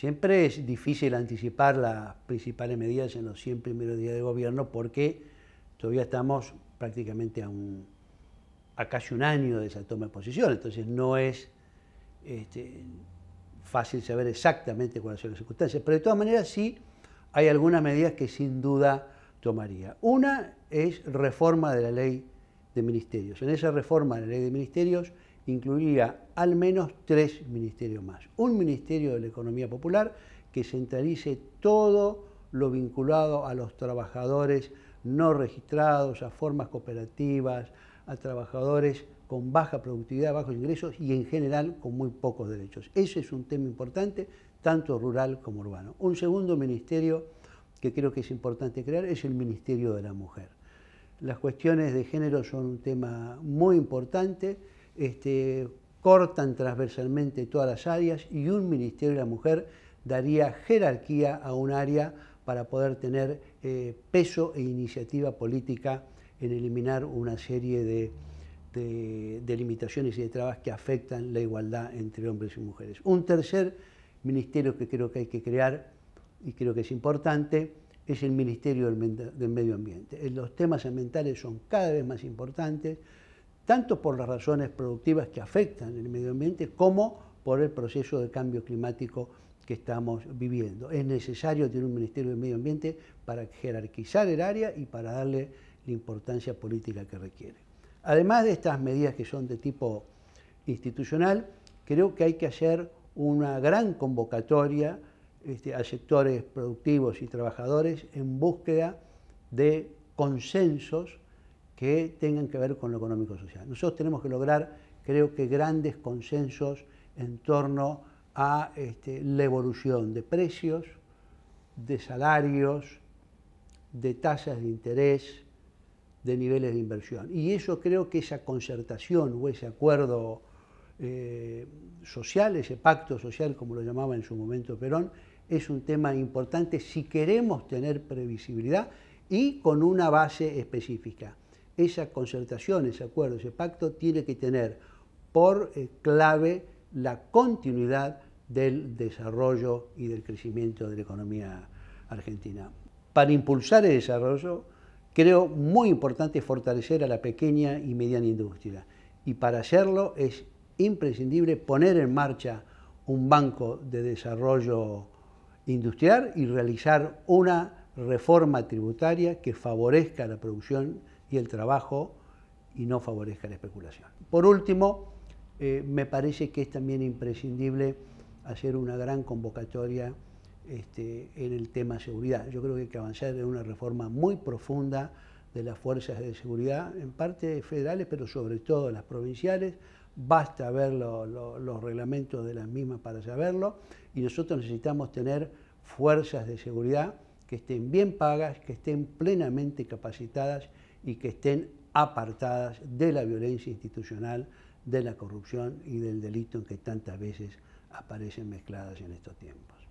Siempre es difícil anticipar las principales medidas en los 100 primeros días de gobierno porque todavía estamos prácticamente a, a casi un año de esa toma de posición, entonces no es este, fácil saber exactamente cuáles son las circunstancias, pero de todas maneras sí hay algunas medidas que sin duda tomaría. Una es reforma de la ley de ministerios. En esa reforma de la ley de ministerios incluiría al menos tres ministerios más. Un ministerio de la economía popular que centralice todo lo vinculado a los trabajadores no registrados, a formas cooperativas, a trabajadores con baja productividad, bajos ingresos y en general con muy pocos derechos. Ese es un tema importante, tanto rural como urbano. Un segundo ministerio que creo que es importante crear es el Ministerio de la Mujer. Las cuestiones de género son un tema muy importante este, cortan transversalmente todas las áreas y un Ministerio de la Mujer daría jerarquía a un área para poder tener eh, peso e iniciativa política en eliminar una serie de, de, limitaciones y de trabas que afectan la igualdad entre hombres y mujeres. Un tercer ministerio que creo que hay que crear y creo que es importante es el Ministerio del Medio Ambiente. Los temas ambientales son cada vez más importantes, tanto por las razones productivas que afectan el medio ambiente como por el proceso de cambio climático que estamos viviendo. Es necesario tener un Ministerio de Medio Ambiente para jerarquizar el área y para darle la importancia política que requiere. Además de estas medidas que son de tipo institucional, creo que hay que hacer una gran convocatoria este, a sectores productivos y trabajadores en búsqueda de consensos que tengan que ver con lo económico-social. Nosotros tenemos que lograr, creo que, grandes consensos en torno a este, la evolución de precios, de salarios, de tasas de interés, de niveles de inversión. Y eso creo que esa concertación o ese acuerdo eh, social, ese pacto social, como lo llamaba en su momento Perón, es un tema importante si queremos tener previsibilidad y con una base específica esa concertación, ese acuerdo, ese pacto tiene que tener por eh, clave la continuidad del desarrollo y del crecimiento de la economía argentina. Para impulsar el desarrollo, creo muy importante fortalecer a la pequeña y mediana industria. Y para hacerlo es imprescindible poner en marcha un banco de desarrollo industrial y realizar una reforma tributaria que favorezca la producción y el trabajo y no favorezca la especulación. Por último, eh, me parece que es también imprescindible hacer una gran convocatoria este, en el tema seguridad. Yo creo que hay que avanzar en una reforma muy profunda de las fuerzas de seguridad, en parte federales, pero sobre todo las provinciales. Basta ver los reglamentos de las mismas para saberlo. Y nosotros necesitamos tener fuerzas de seguridad que estén bien pagas, que estén plenamente capacitadas y que estén apartadas de la violencia institucional, de la corrupción y del delito en que tantas veces aparecen mezcladas en estos tiempos.